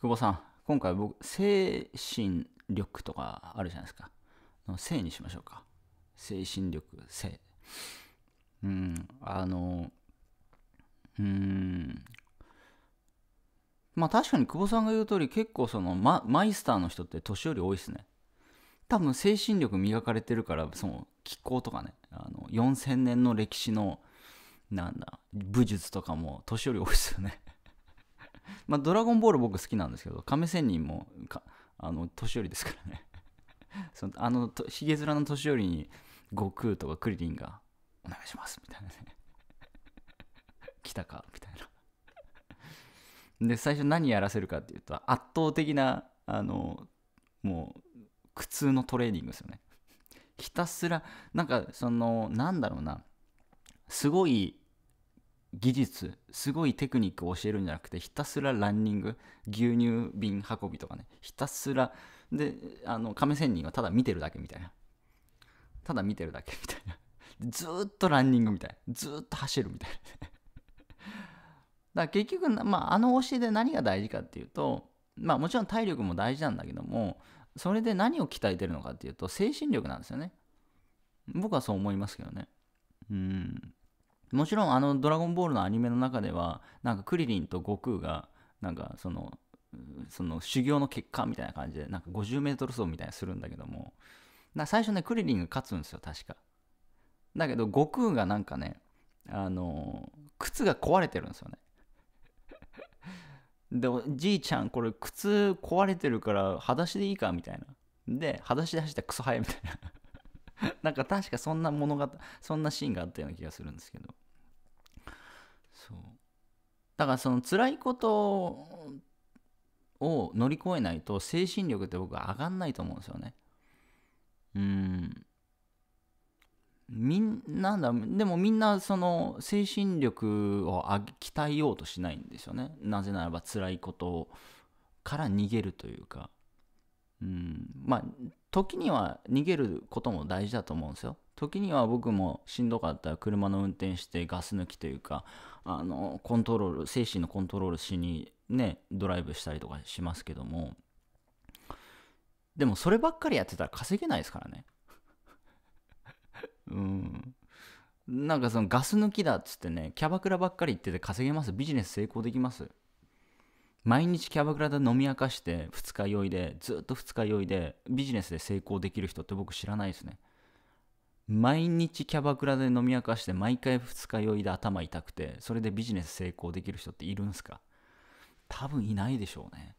久保さん、今回僕、精神力とかあるじゃないですか。の性にしましょうか。精神力、性。うん、あの、うん。まあ確かに久保さんが言う通り、結構そのママイスターの人って年寄り多いですね。多分精神力磨かれてるから、その気候とかね、あの4000年の歴史の、なんだ、武術とかも年寄り多いですよねまあ、ドラゴンボール僕好きなんですけど、亀仙人もあの年寄りですからね そのあのひげ面の年寄りに悟空とかクリリンが「お願いします」みたいなね 来たかみたいなで最初何やらせるかっていうと圧倒的なあのもう苦痛のトレーニングですよねひたすらなんかそのなんだろうなすごい技術すごいテクニックを教えるんじゃなくてひたすらランニング牛乳瓶運びとかねひたすらであの亀仙人はただ見てるだけみたいなただ見てるだけみたいな ずっとランニングみたいなずっと走るみたいな だから結局、まあ、あの教えで何が大事かっていうとまあもちろん体力も大事なんだけどもそれで何を鍛えてるのかっていうと精神力なんですよね僕はそう思いますけどねうんもちろんあの「ドラゴンボール」のアニメの中ではなんかクリリンと悟空がなんかそのその修行の結果みたいな感じでなんか 50m 走みたいにするんだけどもな最初ねクリリンが勝つんですよ確かだけど悟空がなんかねあの靴が壊れてるんですよね でじいちゃんこれ靴壊れてるから裸足でいいかみたいなで裸足で走ったらクソ速いみたいななんか確かそんな物語そんなシーンがあったような気がするんですけどそうだからその辛いことを乗り越えないと精神力って僕は上がんないと思うんですよねうんみんなんだでもみんなその精神力を鍛えようとしないんですよねなぜならば辛いことから逃げるというかうん、まあ時には逃げることも大事だと思うんですよ。時には僕もしんどかったら車の運転してガス抜きというかあのコントロール精神のコントロールしにねドライブしたりとかしますけどもでもそればっかりやってたら稼げないですからね うんなんかそのガス抜きだっつってねキャバクラばっかり行ってて稼げますビジネス成功できます毎日キャバクラで飲み明かして二日酔いでずっと二日酔いでビジネスで成功できる人って僕知らないですね毎日キャバクラで飲み明かして毎回二日酔いで頭痛くてそれでビジネス成功できる人っているんですか多分いないでしょうね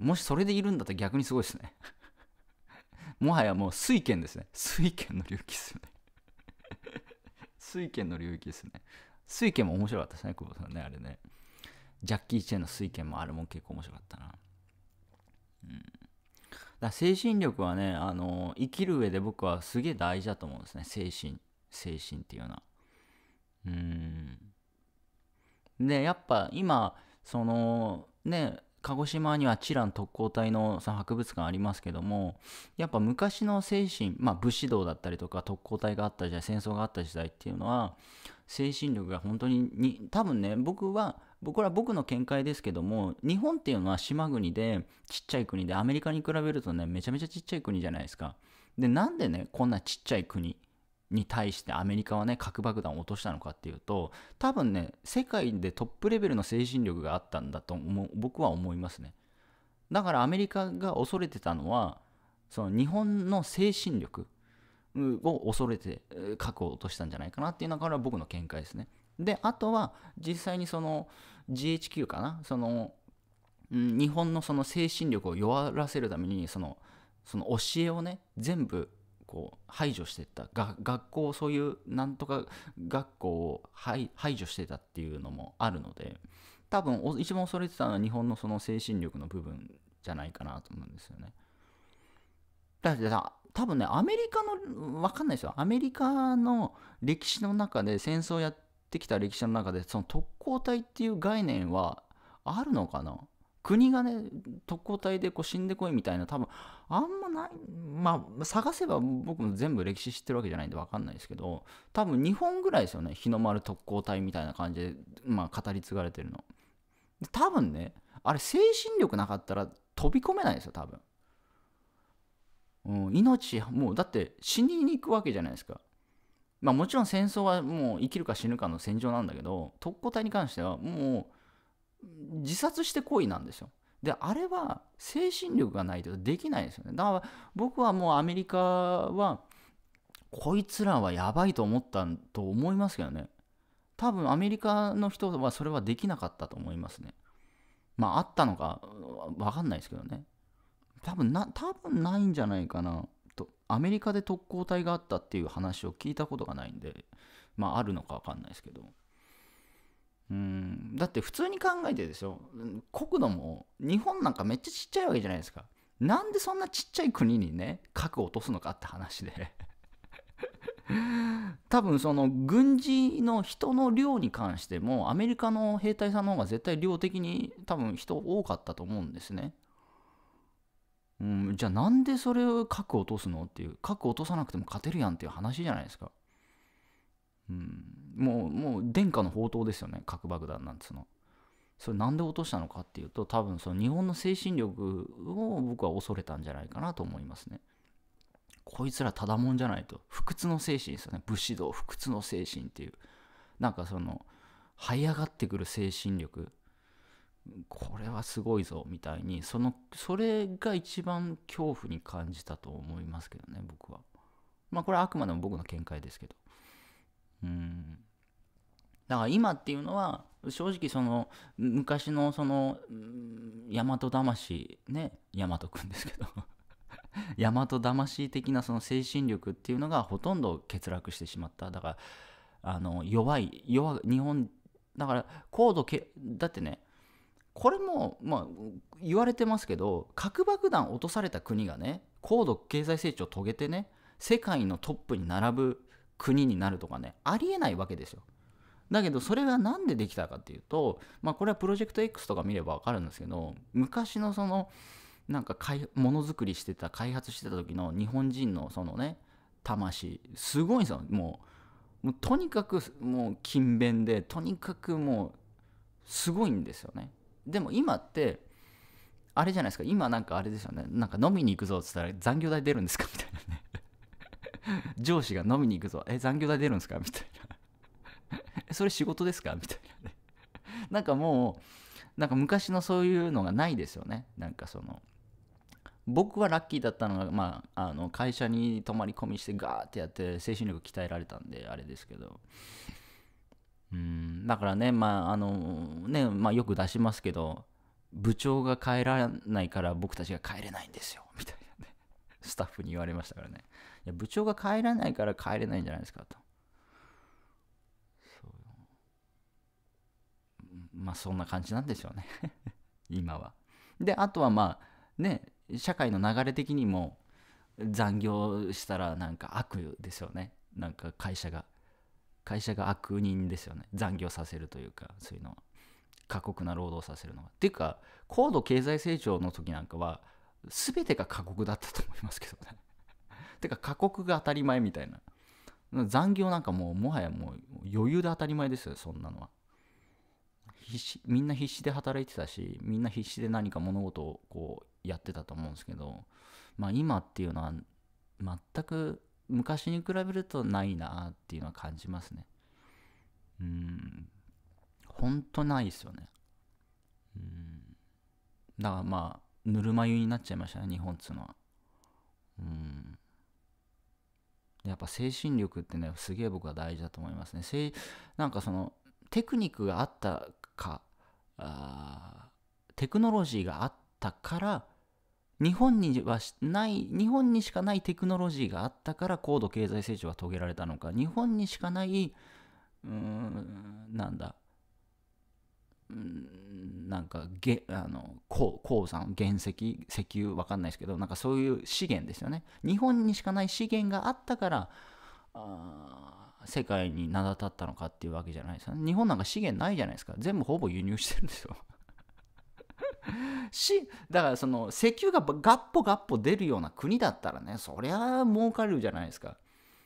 もしそれでいるんだったら逆にすごいですねもはやもう水拳ですね水拳の領域ですよね水 拳の領域ですね水拳も面白かったですね久保さんねあれねジャッキー・チェンの水拳もあれも結構面白かったな。うん、だ精神力はね、あの生きる上で僕はすげえ大事だと思うんですね。精神、精神っていうような。うん。で、やっぱ今、その、ね、鹿児島にはチラン特攻隊のその博物館ありますけどもやっぱ昔の精神、まあ、武士道だったりとか特攻隊があった時代戦争があった時代っていうのは精神力が本当にに多分ね僕は僕らは僕の見解ですけども、日本っていうのは島国で、ちっちゃい国で、アメリカに比べるとね、めちゃめちゃちっちゃい国じゃないですか。で、なんでね、こんなちっちゃい国に対してアメリカはね、核爆弾を落としたのかっていうと、多分ね、世界でトップレベルの精神力があったんだと思う、僕は思いますね。だからアメリカが恐れてたのは、その日本の精神力を恐れて核を落としたんじゃないかなっていうのが僕の見解ですね。であとは実際にその GHQ かなその、うん、日本のその精神力を弱らせるためにそのその教えをね全部こう排除していった学校そういうなんとか学校を排除してたっていうのもあるので多分一番恐れてたのは日本のその精神力の部分じゃないかなと思うんですよね。だってさ多分ねアメリカの分かんないですよアメリカの歴史の中で戦争やってってきた歴史の中でその特攻隊っていう概念はあるのかな国がね特攻隊でこう死んでこいみたいな多分あんまないまあ探せば僕も全部歴史知ってるわけじゃないんで分かんないですけど多分日本ぐらいですよね日の丸特攻隊みたいな感じで、まあ、語り継がれてるの多分ねあれ精神力なかったら飛び込めないですよ多分、うん、命もうだって死にに行くわけじゃないですかまあ、もちろん戦争はもう生きるか死ぬかの戦場なんだけど特攻隊に関してはもう自殺して行為なんですよ。であれは精神力がないとできないですよね。だから僕はもうアメリカはこいつらはやばいと思ったと思いますけどね。多分アメリカの人はそれはできなかったと思いますね。まああったのか分かんないですけどね。多分な、多分ないんじゃないかな。アメリカで特攻隊があったっていう話を聞いたことがないんで、まあ、あるのか分かんないですけど。うんだって普通に考えてですよ国土も日本なんかめっちゃちっちゃいわけじゃないですかなんでそんなちっちゃい国にね核を落とすのかって話で 多分その軍事の人の量に関してもアメリカの兵隊さんの方が絶対量的に多分人多かったと思うんですねうん、じゃあなんでそれを核落とすのっていう核落とさなくても勝てるやんっていう話じゃないですか、うん、もうもう殿下の宝刀ですよね核爆弾なんつうのそれなんで落としたのかっていうと多分その日本の精神力を僕は恐れたんじゃないかなと思いますねこいつらただもんじゃないと不屈の精神ですよね武士道不屈の精神っていうなんかその這い上がってくる精神力これはすごいぞみたいにそのそれが一番恐怖に感じたと思いますけどね僕はまあこれはあくまでも僕の見解ですけどうんだから今っていうのは正直その昔のその大和魂ね大和くんですけど 大和魂的なその精神力っていうのがほとんど欠落してしまっただからあの弱い弱日本だから高度けだってねこれも、まあ、言われてますけど核爆弾落とされた国がね高度経済成長を遂げてね世界のトップに並ぶ国になるとかねありえないわけですよ。だけどそれが何でできたかっていうと、まあ、これはプロジェクト X とか見れば分かるんですけど昔のそのなんかものづくりしてた開発してた時の日本人のそのね魂すごいんですよもうもうとにかくもう勤勉でとにかくもうすごいんですよねでも今ってあれじゃないですか今なんかあれですよねなんか飲みに行くぞっつったら残業代出るんですかみたいなね 上司が飲みに行くぞえ残業代出るんですかみたいな それ仕事ですかみたいなねなんかもうなんか昔のそういうのがないですよねなんかその僕はラッキーだったのが、まあ、あの会社に泊まり込みしてガーってやって精神力鍛えられたんであれですけどうんだからねまああのね、まあ、よく出しますけど部長が帰らないから僕たちが帰れないんですよ みたいなねスタッフに言われましたからねいや部長が帰らないから帰れないんじゃないですかとまあそんな感じなんですよね 今はであとはまあね社会の流れ的にも残業したらなんか悪ですよねなんか会社が会社が悪人ですよね残業させるというかそういうのは過酷な労働させるのはっていうか高度経済成長の時なんかは全てが過酷だったと思いますけどね てか過酷が当たり前みたいな残業なんかもうもはやもう余裕で当たり前ですよそんなのは必死みんな必死で働いてたしみんな必死で何か物事をこうやってたと思うんですけどまあ今っていうのは全く昔に比べるとないなっていうのは感じますねうんほんとないですよねうんだからまあぬるま湯になっちゃいましたね日本っつうのはうんやっぱ精神力ってねすげえ僕は大事だと思いますねせなんかそのテクニックがあったかテクノロジーがあったから日本にはない、日本にしかないテクノロジーがあったから高度経済成長が遂げられたのか、日本にしかない、うーん、なんだ、んなんかげあの鉱鉱山原石石油わかんないですけどなんかそういう資源ですよね日本にしかない資源があったから世界に名だたったのかっていうわけじゃないですよね日本なんか資源ないじゃないですか全部ほぼ輸入してるんですよしだからその石油がガッポガッポ出るような国だったらねそりゃ儲かるじゃないですか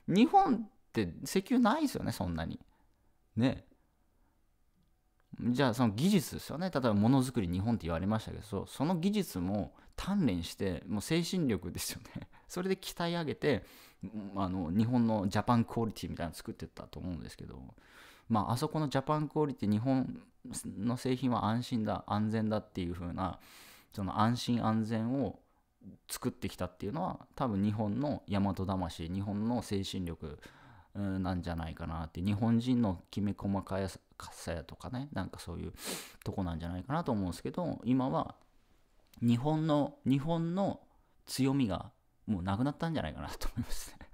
日本って石油ないですよねそんなにねじゃあその技術ですよね例えばものづくり日本って言われましたけどその技術も鍛錬してもう精神力ですよね それで鍛え上げてあの日本のジャパンクオリティみたいなの作ってったと思うんですけどまあ、あそこのジャパンクオリティ日本の製品は安心だ安全だっていう風なその安心安全を作ってきたっていうのは多分日本の大和魂日本の精神力なんじゃないかなって日本人のきめ細かさやとかねなんかそういうとこなんじゃないかなと思うんですけど今は日本の日本の強みがもうなくなったんじゃないかなと思いますね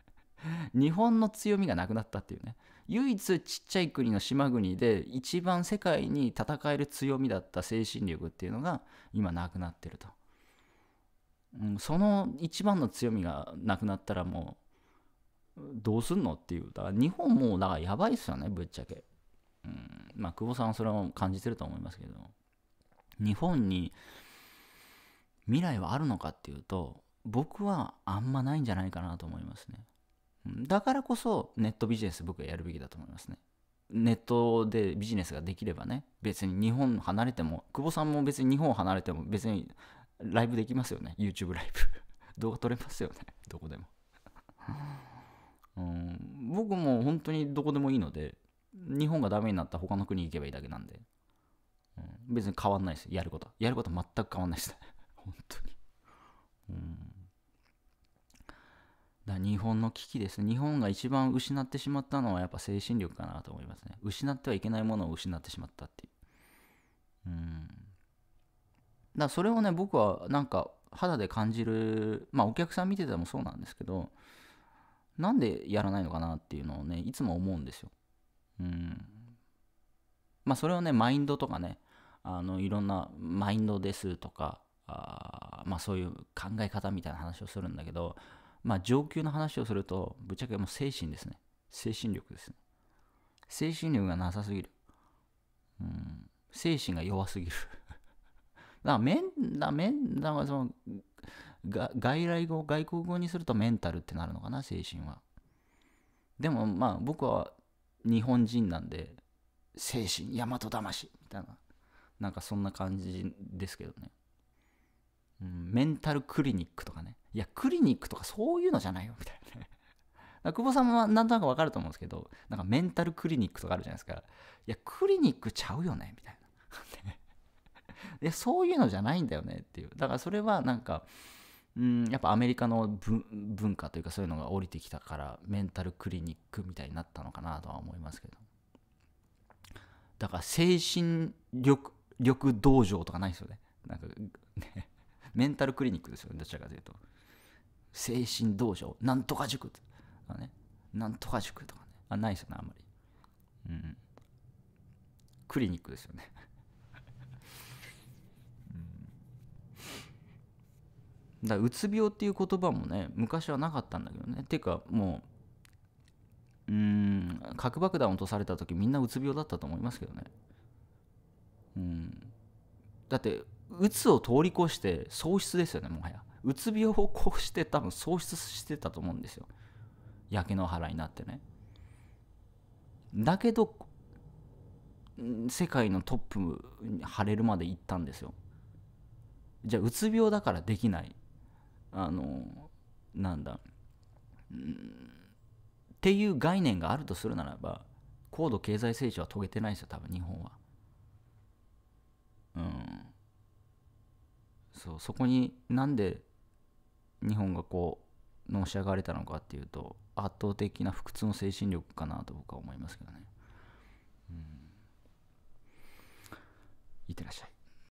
日本の強みがなくなったっていうね唯一ちっちゃい国の島国で一番世界に戦える強みだった精神力っていうのが今なくなってると、うん、その一番の強みがなくなったらもうどうすんのっていうだから日本もだからやばいっすよねぶっちゃけ、うん、まあ久保さんはそれを感じてると思いますけど日本に未来はあるのかっていうと僕はあんまないんじゃないかなと思いますねだからこそネットビジネス僕はやるべきだと思いますね。ネットでビジネスができればね、別に日本離れても、久保さんも別に日本離れても別にライブできますよね。YouTube ライブ。動画撮れますよね。どこでも。うん、僕も本当にどこでもいいので、日本がダメになったら他の国行けばいいだけなんで、うん、別に変わんないです。やることやることは全く変わんないです。本当に。うんだ日本の危機です。日本が一番失ってしまったのはやっぱ精神力かなと思いますね。失ってはいけないものを失ってしまったっていう。うん。だそれをね、僕はなんか肌で感じる、まあお客さん見ててもそうなんですけど、なんでやらないのかなっていうのをね、いつも思うんですよ。うん。まあそれをね、マインドとかね、あのいろんなマインドですとか、あまあそういう考え方みたいな話をするんだけど、まあ、上級の話をすると、ぶっちゃけもう精神ですね。精神力ですね。精神力がなさすぎる。うん、精神が弱すぎる。だ から、面、だ面、だからその、外来語、外国語にするとメンタルってなるのかな、精神は。でもまあ僕は日本人なんで、精神、大和魂みたいな、なんかそんな感じですけどね。うん、メンタルクリニックとかね。いや、クリニックとかそういうのじゃないよ、みたいなね。久保さんもなんとなくわかると思うんですけど、なんかメンタルクリニックとかあるじゃないですか。いや、クリニックちゃうよね、みたいな。いや、そういうのじゃないんだよねっていう。だからそれはなんか、うん、やっぱアメリカの文化というかそういうのが降りてきたからメンタルクリニックみたいになったのかなとは思いますけどだから精神力力道場とかないですよねなんかねメンタルクリニックですよね、どちらかというと。精神道場、なんとか塾とかね、なんとか塾とかね、あ、ないですよね、あんまり。うん。クリニックですよね うん。だうつ病っていう言葉もね、昔はなかったんだけどね。ていうか、もう、うん、核爆弾落とされた時みんなうつ病だったと思いますけどね。うん。だってうつを通り越して喪失ですよねもはやうつ病をこうして多分喪失してたと思うんですよ焼け野原になってねだけど世界のトップに張れるまで行ったんですよじゃあうつ病だからできないあのなんだんっていう概念があるとするならば高度経済成長は遂げてないですよ多分日本はそうそこになんで日本がこうのし上がれたのかっていうと圧倒的な不屈の精神力かなと僕は思いますけどね、うん、いってらっしゃい